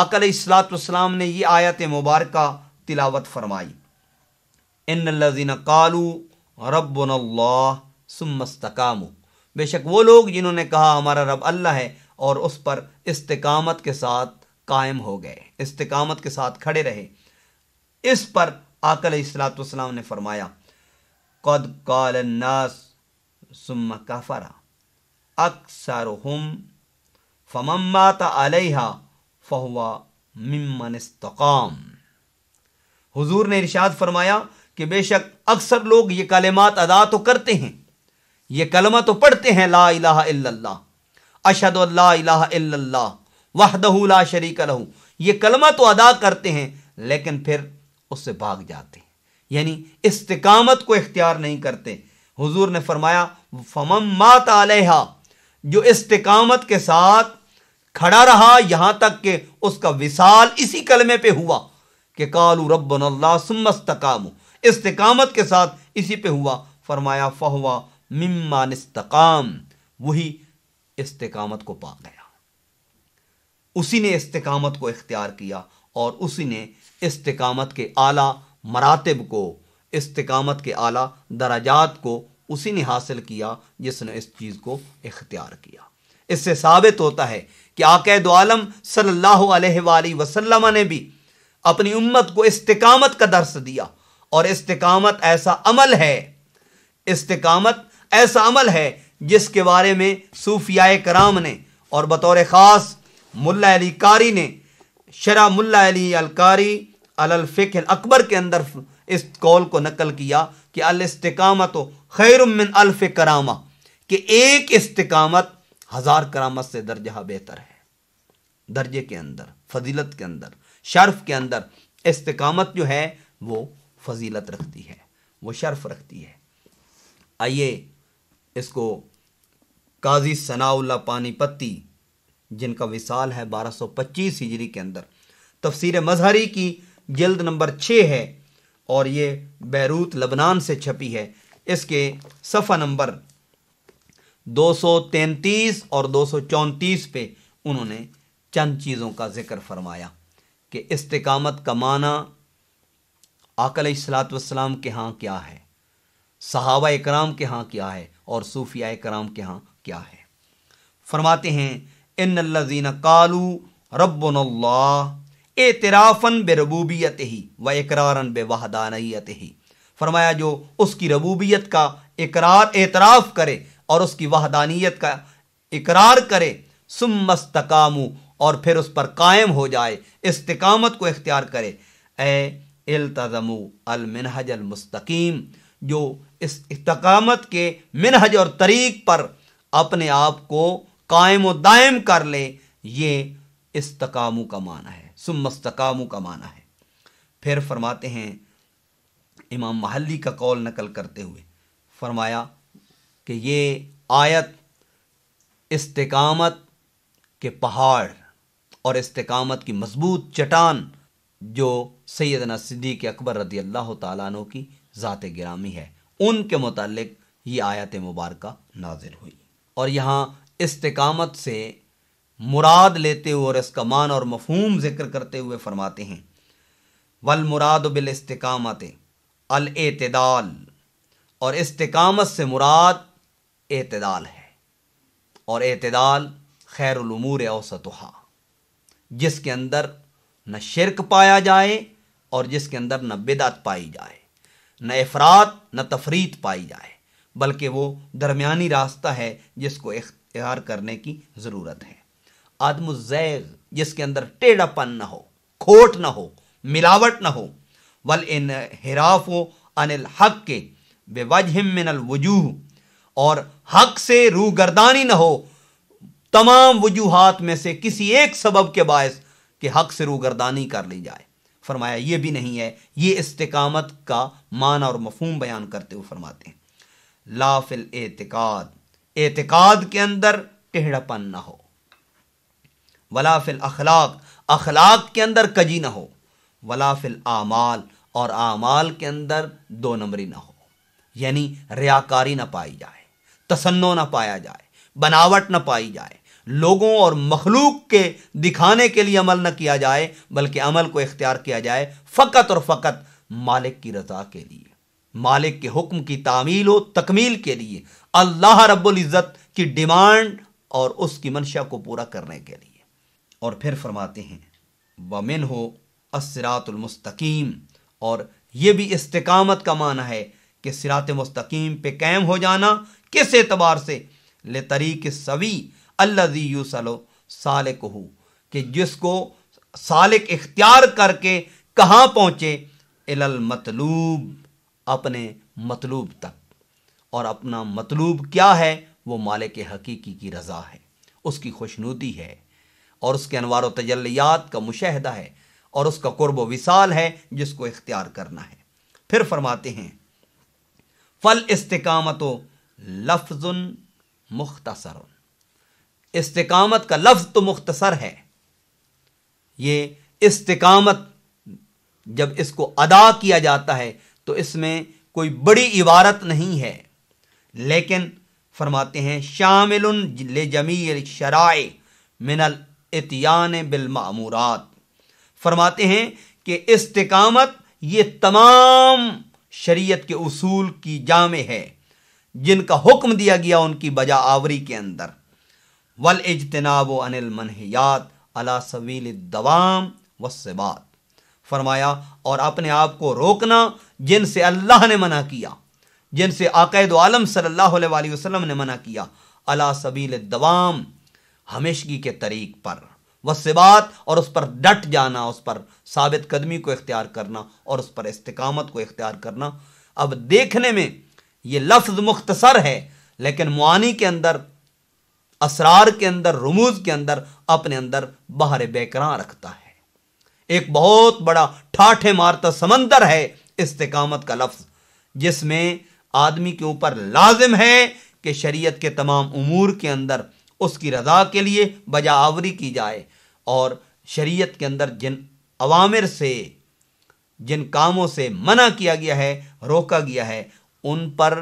आकल इसलातम ने यह आयत मुबारक तिलावत फरमाई इन लजीन कालू रबन सुमस्तकाम बेशक वो लोग जिन्होंने कहा हमारा रब अल्लाह है और उस पर इस्तकामत के साथ कायम हो गए इस्तकामत के साथ खड़े रहे इस पर आकल इसलातम ने फरमाया कद काल नास सुम काफरा अक्सर हम फमम्मात अलहा फहुआ मिमन इस्तकाम हुजूर ने इरशाद फरमाया कि बेशक अक्सर लोग ये कलमात अदा तो करते हैं ये कलमा तो पढ़ते हैं ला इलाहा अशद ला इलाहा शरीक लहू ये कलमा तो अदा करते हैं लेकिन फिर उससे भाग जाते हैं यानी इस्तकामत को इख्तियार नहीं करते हुजूर ने फरमाया फमम मात आलहा जो इस्तकामत के साथ खड़ा रहा यहाँ तक कि उसका विसाल इसी कलमे पे हुआ कि कालू रबन सुमस्तकाम इस्तकामत के साथ इसी पे हुआ फरमाया फहवा मिम्मान इस्तकाम वही इस्तकामत को पा गया उसी ने इस्तकामत को इख्तियार किया और उसी ने इस्तकामत के आला मरातब को इस्तकामत के आला दराजात को उसी ने हासिल किया जिसने इस चीज़ को इख्तियार किया इससे साबित होता है कि आकद आलम सल्ला वसलम ने भी अपनी उम्मत को इस्तकामत का दर्स दिया और इस्तकामत ऐसा अमल है इस्तकामत ऐसा अमल है जिसके बारे में सूफिया कराम ने और बतौर ख़ास मुल्ला अली कारी ने शरा मुल्ला अली अलकारी अलफ़िक अकबर के अंदर इस कौल को नकल किया कि अल इस्तकामत खैर खैरमिन अल्फ करामा कि एक इस्तकामत हज़ार करामत से दर्जा बेहतर है दर्जे के अंदर फजीलत के अंदर शर्फ के अंदर इस्तकामत जो है वो फजीलत रखती है वो शर्फ रखती है आइए इसको काजी सनाउल्ला पानीपति जिनका विसाल है 1225 हिजरी के अंदर तफसीर मजहरी की जल्द नंबर छः है और ये बैरूत लबनान से छपी है इसके सफ़ा नंबर 233 और 234 पे उन्होंने चंद चीज़ों का जिक्र फरमाया कि इस्तकामत का माना आकल सलातम के यहाँ क्या है सहाबा कराम के यहाँ क्या है और सूफिया कराम के यहाँ क्या है फरमाते हैं इन लजीन कालू रब्बन एतराफ़न बे रबूबियत ही व इकरारन बे वहदानियत ही फरमाया जो उसकी रबूबियत का इकरार एतराफ़ करे और उसकी वहदानियत का इकरार करे सुमस्तकामू और फिर उस पर कायम हो जाए इस्तकामत को इख्तियार करे ए अलतज़मू अलमनहज मुस्तकीम जो इस इस्तकामत के मिनहज और तरीक पर अपने आप को कायम दायम कर लें ये इस्तकामू का माना है सुमस्तकामू का माना है फिर फरमाते हैं इमाम महली का कौल नकल करते हुए फरमाया कि ये आयत इस्तकामत के पहाड़ और इस्तकामत की मजबूत चटान जो सैदना सिद्दीक अकबर रदी अल्लाह तु की ज़ात गिरामी है उनके मतलब ये आयत मुबारक नाजिल हुई और यहाँ इस्तकामत से मुराद लेते हुए और इसका मान और मफहूम जिक्र करते हुए फरमाते हैं वल मुराद बिल इस्तकामत अल एतदाल और इस्तकामत से मुराद एतदाल है और एतदाल खैरमूर औसतहा जिसके अंदर न शिरक पाया जाए और जिसके अंदर न बिदात पाई जाए न अफरात न तफरीत पाई जाए बल्कि वो दरमिया रास्ता है जिसको इख्तियार करने की ज़रूरत है आदमुजैग जिसके अंदर टेढ़ापन ना हो खोट ना हो मिलावट ना हो वल इन हिराफ हो अनिल हक के बेवजहम वजूह और हक से रूगरदानी ना हो तमाम वजूहत में से किसी एक सबब के बायस के हक से रूगरदानी कर ली जाए फरमाया ये भी नहीं है ये इस्तकामत का मान और मफहम बयान करते हुए फरमाते हैं लाफिल एतकाद एतकाद के अंदर टेढ़ापन ना हो वला फिल अखलाक अखलाक के अंदर कजी ना हो वला फिल आमाल और आमाल के अंदर दो नंबरी ना हो यानी रियाकारी ना पाई जाए तसन्नो ना पाया जाए बनावट ना पाई जाए लोगों और मखलूक के दिखाने के लिए अमल न किया जाए बल्कि अमल को इख्तियार किया जाए फ़कत और फ़कत मालिक की रजा के लिए मालिक के हुक्म की तामील व तकमील के लिए अल्लाह रब्बुल इज़्ज़त की डिमांड और उसकी मंशा को पूरा करने के लिए और फिर फरमाते हैं वमिन हो असरातुलमस्तकीम और ये भी इस्तकामत का माना है कि सिरात मस्तकीम पे कैम हो जाना किस एतबार से ले तरीक सवी अल्लाजी यूसलो सालिक हो कि जिसको सालिक इख्तियार करके कहाँ पहुँचे इलल मतलूब अपने मतलूब तक और अपना मतलूब क्या है वो मालिक हकीकी की रज़ा है उसकी खुशनुदी है और उसके अनवार तजलियात का मुशाह है और उसका कुर्ब विशाल है जिसको इख्तियार करना है फिर फरमाते हैं फल इस्तकामत लफ्ज़ मुख्तसर इस्तकामत का लफ्ज़ तो मुख्तसर है ये इस्तकामत जब इसको अदा किया जाता है तो इसमें कोई बड़ी इबारत नहीं है लेकिन फरमाते हैं शामिल ले जमील शराय मिनल इतियान बिलमामूरात फरमाते हैं कि इस्तकामत ये तमाम शरीयत के उसूल की जामे है जिनका हुक्म दिया गया उनकी बजा आवरी के अंदर वल इजतनाब अनिल मनहियात अला सवील दवाम वसबात फरमाया और अपने आप को रोकना जिनसे अल्लाह ने मना किया जिनसे आकद आलम सल्लल्लाहु अलैहि वसल्लम ने मना किया अला सबील दवाम हमेशगी के तरीक पर वह सिबात और उस पर डट जाना उस पर साबित कदमी को इख्तियार करना और उस पर इस्तकामत को इख्तियार करना अब देखने में ये लफ्ज़ मुख्तसर है लेकिन मुआनी के अंदर असरार के अंदर रमूज के अंदर अपने अंदर बाहर बेकरार रखता है एक बहुत बड़ा ठाठे मारता समंदर है इस्तकामत का लफ्ज़ जिसमें आदमी के ऊपर लाजिम है कि शरीयत के तमाम उमूर के अंदर उसकी रजा के लिए बजा आवरी की जाए और शरीयत के अंदर जिन अवामिर से जिन कामों से मना किया गया है रोका गया है उन पर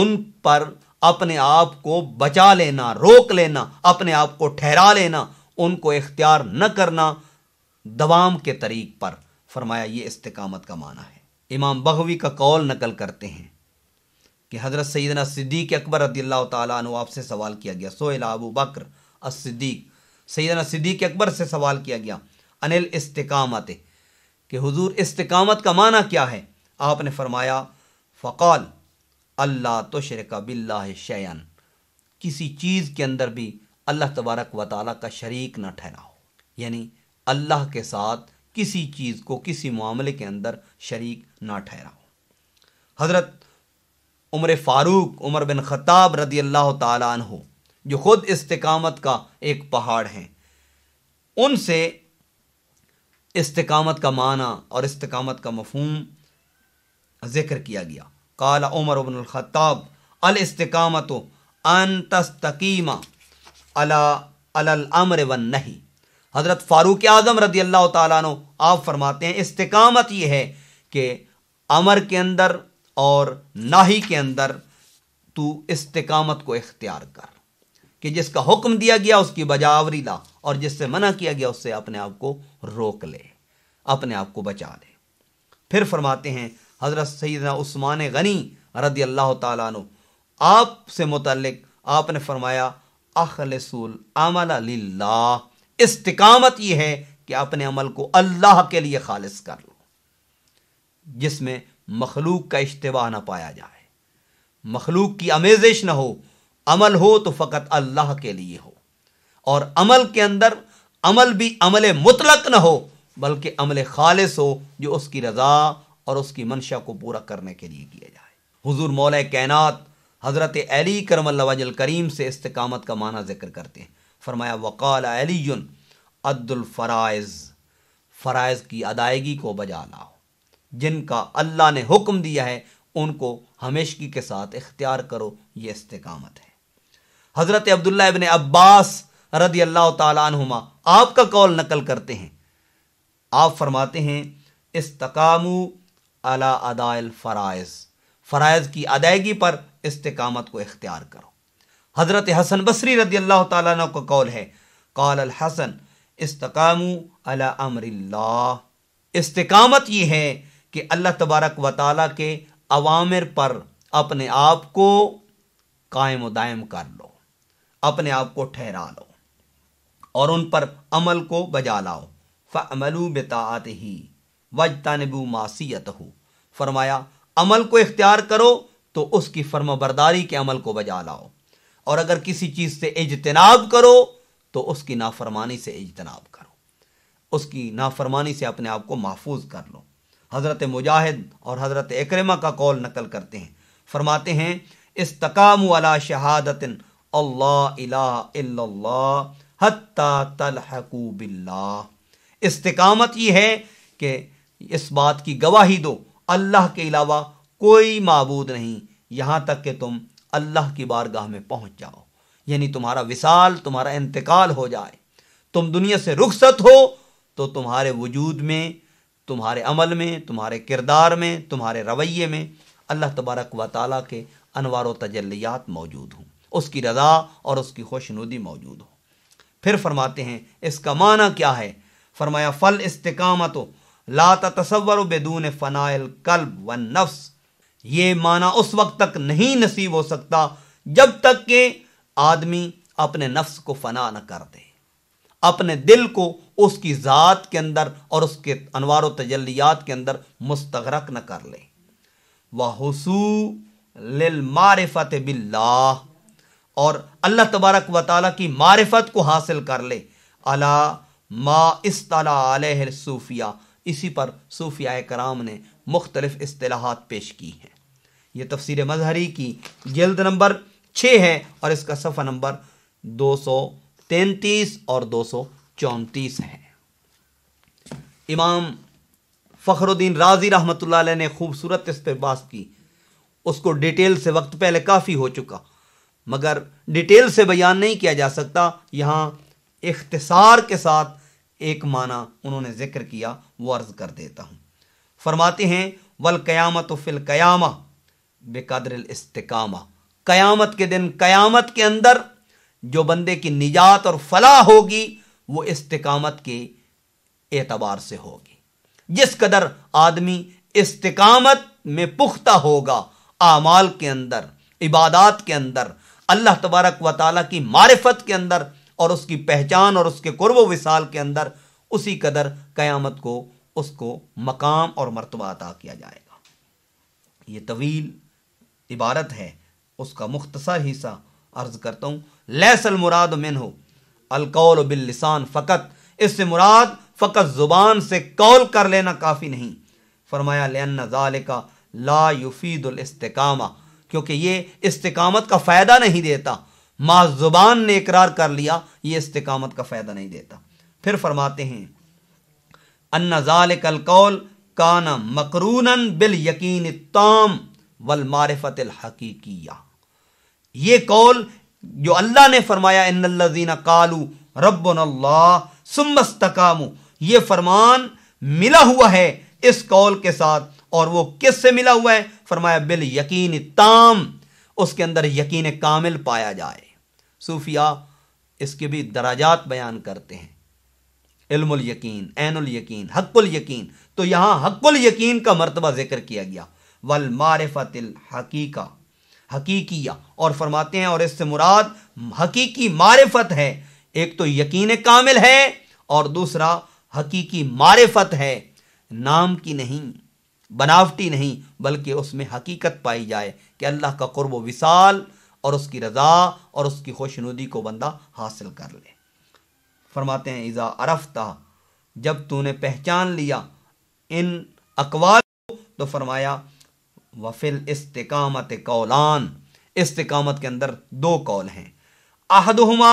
उन पर अपने आप को बचा लेना रोक लेना अपने आप को ठहरा लेना उनको इख्तियार न करना दवाम के तरीक पर फरमाया ये इस्तकामत का माना है इमाम बघवी का कौल नकल करते हैं कि हज़रत सैदना सिद्दीक अकबर रदी अल्लाह तु आपसे सवाल किया गया सोएला अबू बकर अस्द्दीक सैदना सिद्दीक अकबर से सवाल किया गया अनिल इस्तकामत कि हुजूर इस्तकामत का माना क्या है आपने फरमाया फ़कौल अल्लाह तो शरक बिल्ला शैन किसी चीज़ के अंदर भी अल्लाह तबारक व ताली का शरीक ना ठहराओ यानी अल्लाह के साथ किसी चीज़ को किसी मामले के अंदर शरीक ना ठहराओ हज़रत उमर फ़ारूक उमर बिन ख़ताब रदी अल्लाह हो जो ख़ुद इस्तकामत का एक पहाड़ हैं उनसे इस्तकामत का माना और इस्तकामत का मफहम ज़िक्र किया गया काला उमर उबन ख़ताब अल इस्तकामत अन तस्तकीमा अला अल अमर वन नहीं हज़रत फ़ारूक आज़म रदी अल्लाह तु आप फरमाते हैं इस्तकामत ये है कि अमर के अंदर और नाही के अंदर तू इस्तकामत को इख्तियार कर कि जिसका हुक्म दिया गया उसकी बजावरी ला और जिससे मना किया गया उससे अपने आप को रोक ले अपने आप को बचा ले फिर फरमाते हैं हज़रत सैदना उस्मान गनी रदी अल्लाह तु आप से मुतलक आपने फरमाया अखलसूल अमल ला इस्तकामत यह है कि अपने अमल को अल्लाह के लिए खालिज कर लो जिसमें मखलूक का इश्तवा ना पाया जाए मखलूक की अमेजिश ना हो अमल हो तो फ़कत अल्लाह के लिए हो और अमल के अंदर अमल भी अमल मुतलक न हो बल्कि अमल खालिश हो जो उसकी रज़ा और उसकी मंशा को पूरा करने के लिए किया जाए हुजूर मौल कैनात हज़रत अली करम करीम से इस्तकामत का माना जिक्र करते हैं फरमाया वकाल अली अद्दुल फ़राइज़ की अदायगी को बजा लाओ जिनका अल्लाह ने हुक्म दिया है उनको हमेशगी के साथ इख्तियार करो ये इस्तकामत है हज़रत अब्दुल्ला इबन अब्बास रदी अल्लाह तुमा आपका कौल नकल करते हैं आप फरमाते हैं इस्तकामू अला अदाइल फ़राइज़ फ़राइज़ की अदायगी पर इस्तकामत को इख्तियार करो हज़रत हसन बसरी रदी अल्लाह तु का कौल है कौल हसन इस्तकामू अला अमर इस्तकामत ये है कि अल्लाह तबारक व ताल के अवामिर पर अपने आप को कायम दायम कर लो अपने आप को ठहरा लो और उन पर अमल को बजा लाओ फ़मलू बेतात ही वजतानबू मासीत हो फरमाया अमल को इख्तियार करो तो उसकी फर्माबरदारी के अमल को बजा लाओ और अगर किसी चीज़ से इजतनाब करो तो उसकी नाफरमानी से इजतनाब करो उसकी नाफरमानी से अपने आप को महफूज कर लो हज़रत मुजाहिद और हज़रत इक्रमा का कौल नकल करते हैं फरमाते हैं तकाम वाला शहादत बिल्ला इस्तकामत ये है कि इस बात की गवाही दो अल्लाह के अलावा कोई मबूद नहीं यहाँ तक कि तुम अल्लाह की बारगाह में पहुँच जाओ यानी तुम्हारा विसाल तुम्हारा इंतकाल हो जाए तुम दुनिया से रुखसत हो तो तुम्हारे वजूद में तुम्हारे अमल में तुम्हारे किरदार में तुम्हारे रवैये में अल्लाह तबारक व ताली के अनवार तजलियात मौजूद हों उसकी रजा और उसकी खुशनुदी मौजूद हो फिर फरमाते हैं इसका माना क्या है फरमाया फल इस्तकामत ला तस्वर बेदून फ़नाइल कल्ब व नफ्स ये माना उस वक्त तक नहीं नसीब हो सकता जब तक के आदमी अपने नफ्स को फना न कर दे अपने दिल को उसकी ज़ात के अंदर और उसके अनवार तजलियात के अंदर मुस्तरक न कर ले वहसू लारफ़त बिल्ला और अल्लाह तबारक व की मारफत को हासिल कर ले अला मा इस सूफिया इसी पर सूफिया कराम ने मुख्तलिफ असलाहत पेश की हैं यह तफसर मजहरी की जल्द नंबर छः है और इसका सफ़ा नंबर दो सौ तैंतीस और दो सौ चौंतीस हैं इमाम फ़खरुद्दीन राजी रहमत ने खूबसूरत इस्तेबास की उसको डिटेल से वक्त पहले काफ़ी हो चुका मगर डिटेल से बयान नहीं किया जा सकता यहाँ इख्तसार के साथ एक माना उन्होंने जिक्र किया वो अर्ज़ कर देता हूँ फरमाते हैं वल क़यामत फ़िल क़यामा बेकदर इस्तकामा क़यामत के दिन क़यामत के अंदर जो बंदे की निजात और फलाह होगी वो इस्तकामत के एतबार से होगी जिस कदर आदमी इस्तकामत में पुख्ता होगा आमाल के अंदर इबादत के अंदर अल्लाह तबारक व ताली की मारफत के अंदर और उसकी पहचान और उसके कुर्ब विसाल के अंदर उसी कदर क़यामत को उसको मकाम और मरतबा अता किया जाएगा ये तवील इबारत है उसका मुख्तसर हिस्सा अर्ज करता हूँ लहसल मुराद मिन हो अलकौल बिल्लिसान फ़कत इससे मुराद फ़कत ज़ुबान से कौल कर लेना काफ़ी नहीं फरमाया लेन का ला युफीदुलस्तकामा क्योंकि ये इस्तकामत का फ़ायदा नहीं देता माँ ज़ुबान ने इकरार कर लिया ये इस्तकामत का फ़ायदा नहीं देता फिर फरमाते हैं अन्नाजाल कलकौल कान मकरून बिल यकीन ताम वल मारफत हकीकिया ये कौल जो अल्लाह ने फरमाया कालू रब अल्लाह ये फरमान मिला हुआ है इस कौल के साथ और वो किस से मिला हुआ है फरमाया बिल यकीन ताम उसके अंदर यकीन कामिल पाया जाए सूफिया इसके भी दराजात बयान करते हैं इल्मुल यकीन एनुल यकीन हक्कुल यकीन तो यहां हक्कुल यकीन का मर्तबा जिक्र किया गया वल मारिफतिल हकीका हकीकिया और फरमाते हैं और इससे मुराद हकीकी मारिफत है एक तो यकीन कामिल है और दूसरा हकीकी मारिफत है नाम की नहीं बनावटी नहीं बल्कि उसमें हकीकत पाई जाए कि अल्लाह का कुर्ब विसाल और उसकी रज़ा और उसकी खुशनुदी को बंदा हासिल कर ले फरमाते हैं इज़ा अरफ जब तूने पहचान लिया इन अकवाल को तो फरमाया वफिल इस्तकामत कौलान इस्तकामत के अंदर दो कौल हैं अहदहुमा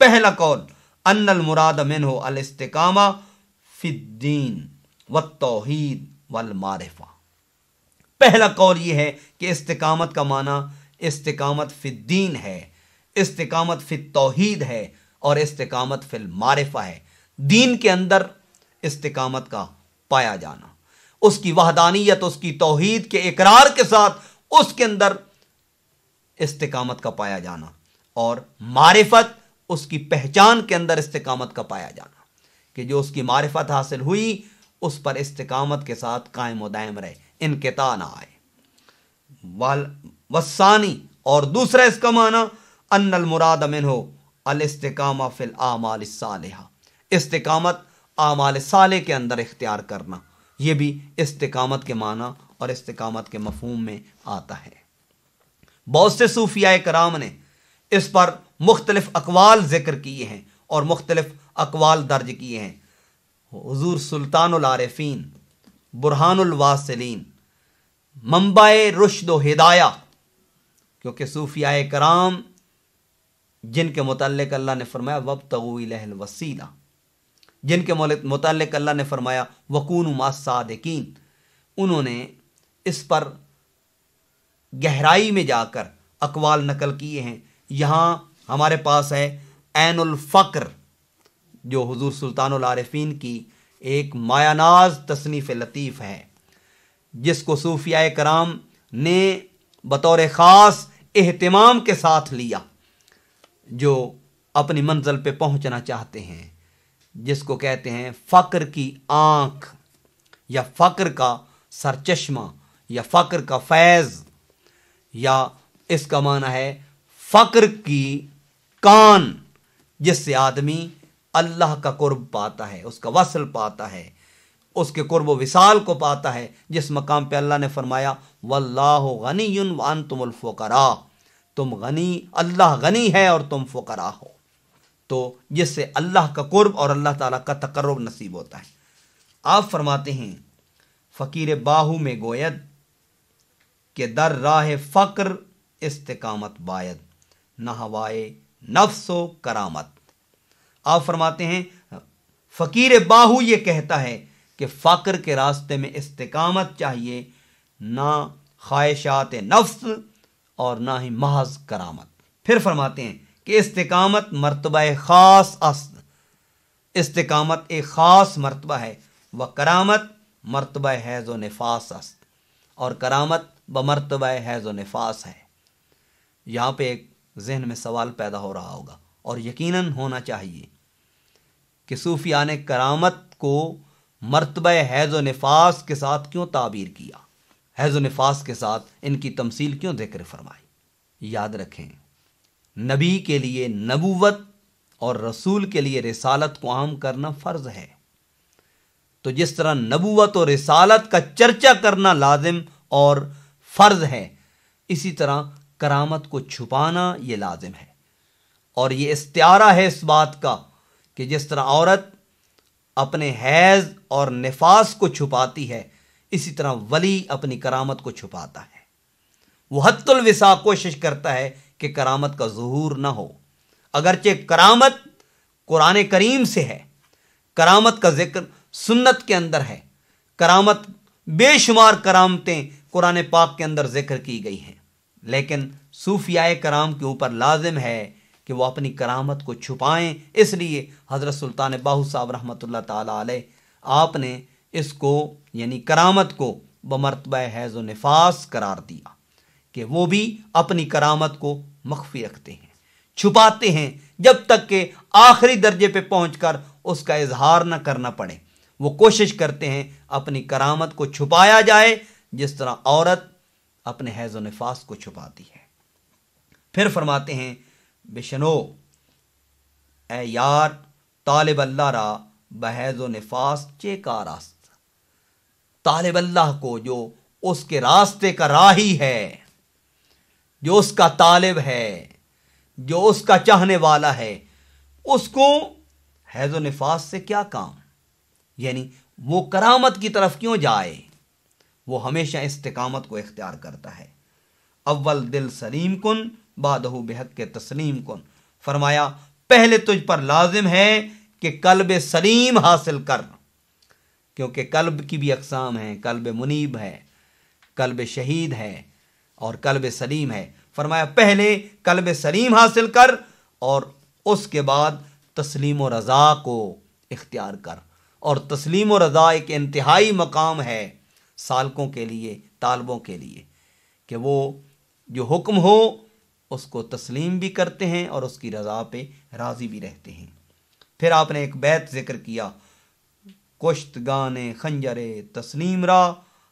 पहला कौल अनल मुराद मिन हो अल इस्तकामा फिद्दीन व तोहद वल मारिफा पहला कौल यह है कि इस्तकामत का माना इस्तकामत फिद्दीन है इस्तकामत फित तोहद है और इस्तकामत फिल मारिफा है दीन के अंदर इस्तकामत का पाया जाना उसकी वहदानियत उसकी तोहहीद के इकरार के साथ उसके अंदर इस्तकामत का पाया जाना और मारिफत उसकी पहचान के अंदर इस्तकामत का पाया जाना कि जो उसकी मारिफत हासिल हुई उस पर इस्तकामत के साथ कायम दायम रहे इनकता ना आए वाल वसानी और दूसरा इसका माना अनल मुराद अमिन हो अलस्तकामा फिल आमाल साल इस्तकामत आमाल साले के अंदर इख्तियार करना ये भी इस्तकामत के माना और इस्तकामत के मफहम में आता है बहुत से सूफिया कराम ने इस पर मुख्तलिफ अकवाल जिक्र किए हैं और मुख्तलिफ अकवाल दर्ज किए हैं हजूर सुल्तानारफीन बुरहानवासलिन मम्बा रुशद हिदाया क्योंकि सूफिया कराम जिनके मतलब अल्लाह ने फरमाया वब तवील वसीला जिनके मुतल अल्लाह ने फरमाया वकून सादकिन उन्होंने इस पर गहराई में जाकर अकवाल नकल किए हैं यहाँ हमारे पास है फ़क्र जो हजूर सुल्तान की एक मायानाज तसनीफ़ लतीफ़ है जिसको सूफिया कराम ने बतौर ख़ास अहतमाम के साथ लिया जो अपनी मंजिल पे पहुंचना चाहते हैं जिसको कहते हैं फ़क्र की आँख या फ़क्र का सरचश्मा या फ़क्र का फैज़ या इसका माना है फ़क्र की कान जिससे आदमी अल्लाह का कुर्ब पाता है उसका वसल पाता है उसके कुर्ब विसाल को पाता है जिस मकाम पे अल्लाह ने फरमाया वल्लाहु गनी वान तुम फ़करा तुम गनी अल्लाह गनी है और तुम फ़करा हो तो जिससे अल्लाह का कुर्ब और अल्लाह ताला का तकर्रब नसीब होता है आप फरमाते हैं फ़कीर बाहू में गोयद के दर राह फ़क्र इस्तकामत बायद नहवाए नफ्सो नफ्स करामत आप फरमाते हैं फ़कीर बाहू ये कहता है कि फ़क्र के रास्ते में इस्तकामत चाहिए ना ख्वाहिशात नफ्स और ना ही महज करामत फिर फरमाते हैं कि इस्तकामत मरतबा ख़ास असन इस्तकामत एक ख़ास मरतबा है व करामत मरतबा हैज़ व नफास अस्त और करामत ब मरतबा हैज़ व नफास है यहाँ पे एक जहन में सवाल पैदा हो रहा होगा और यकीनन होना चाहिए कि सूफिया ने करामत को मरतब हैज़ नफास के साथ क्यों ताबीर किया हैज़ व नफास के साथ इनकी तमसील क्यों जिक्र फरमाई याद रखें नबी के लिए नबूवत और रसूल के लिए रिसालत को आम करना फ़र्ज है तो जिस तरह नबूवत और रिसालत का चर्चा करना लाजिम और फ़र्ज है इसी तरह करामत को छुपाना ये लाजिम है और ये इस्तारा है इस बात का कि जिस तरह औरत अपने हैज़ और नफास को छुपाती है इसी तरह वली अपनी करामत को छुपाता है वह हत्तुलविसा कोशिश करता है कि करामत का जहूर ना हो अगरचे करामत कुरान करीम से है करामत का जिक्र सुन्नत के अंदर है करामत बेशुमार करामतें कुरान पाक के अंदर जिक्र की गई हैं लेकिन सूफियाए कराम के ऊपर लाजिम है कि वह अपनी करामत को छुपाएं इसलिए हज़रत सुल्तान बाहू साहब रहमत ताली आपने इसको यानी करामत को बमरतब हैज़ नफास करार दिया कि वो भी अपनी करामत को मख्फी रखते हैं छुपाते हैं जब तक के आखिरी दर्जे पे पहुंचकर उसका इजहार ना करना पड़े वो कोशिश करते हैं अपनी करामत को छुपाया जाए जिस तरह औरत अपने हैज़ नफास को छुपाती है फिर फरमाते हैं बिशनो ए यार तालिब अल्लाह रा बहज़ नफास चे का रास्ता तालिब अल्लाह को जो उसके रास्ते का राही है जो उसका तालिब है जो उसका चाहने वाला है उसको हैज़ो नफास से क्या काम यानी वो करामत की तरफ क्यों जाए वो हमेशा इस्तकामत को इख्तियार करता है अव्वल दिल सलीम कन बादहु बेहद के तस्लीम कन फरमाया पहले तुझ पर लाजिम है कि कल्ब सलीम हासिल कर क्योंकि कल्ब की भी अकसाम है कल्ब मुनीब है कल्ब शहीद है और कल्ब सलीम है फरमाया पहले कल्ब सलीम हासिल कर और उसके बाद तस्लीम व रज़ा को इख्तियार कर और तस्लीम व रज़ा एक इंतहाई मकाम है सालकों के लिए तालबों के लिए कि वो जो हुक्म हो उसको तस्लीम भी करते हैं और उसकी रज़ा पे राज़ी भी रहते हैं फिर आपने एक बैत ज़िक्र किया कुश्त गाने खंजर तस्लीम रा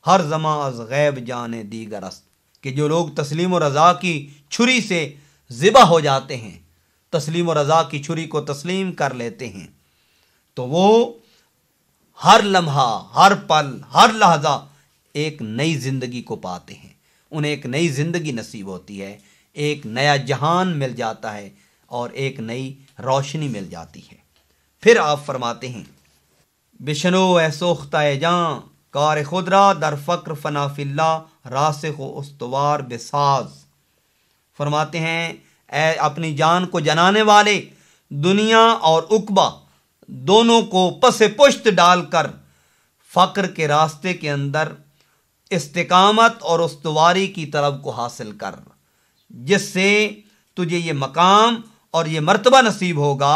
हर जमा अज गैब जाने दीगर अस्त कि जो लोग तस्लीम और रज़ा की छुरी से ज़िबा हो जाते हैं तस्लीम और रज़ा की छुरी को तस्लीम कर लेते हैं तो वो हर लम्हा हर पल हर लहजा एक नई ज़िंदगी को पाते हैं उन्हें एक नई ज़िंदगी नसीब होती है एक नया जहान मिल जाता है और एक नई रोशनी मिल जाती है फिर आप फरमाते हैं बिशनो ऐसोख्ता जाँ कार खुदरा दर फ़क्र फ़नाफिल्ला को उसतवार बेसाज फरमाते हैं ए, अपनी जान को जनाने वाले दुनिया और उकबा दोनों को पस पुश्त डालकर फ़क्र के रास्ते के अंदर इस्तकामत और उसवारी की तरफ को हासिल कर जिससे तुझे ये मकाम और ये मरतबा नसीब होगा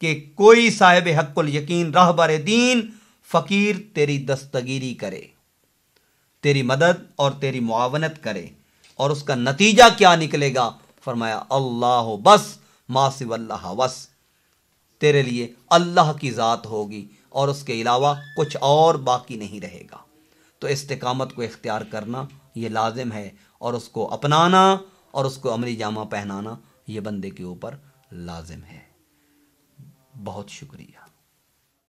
कि कोई साहिब हक्कुल यकीन राहबर दीन फ़कीर तेरी दस्तगीरी करे तेरी मदद और तेरी मुआवनत करे और उसका नतीजा क्या निकलेगा फरमाया अल्लाह बस मासिब अल्लाह तेरे लिए अल्लाह की ज़ात होगी और उसके अलावा कुछ और बाकी नहीं रहेगा तो इस्तकामत को इख्तियार करना ये लाजिम है और उसको अपनाना और उसको अमली जामा पहनाना ये बंदे के ऊपर लाजिम है बहुत शुक्रिया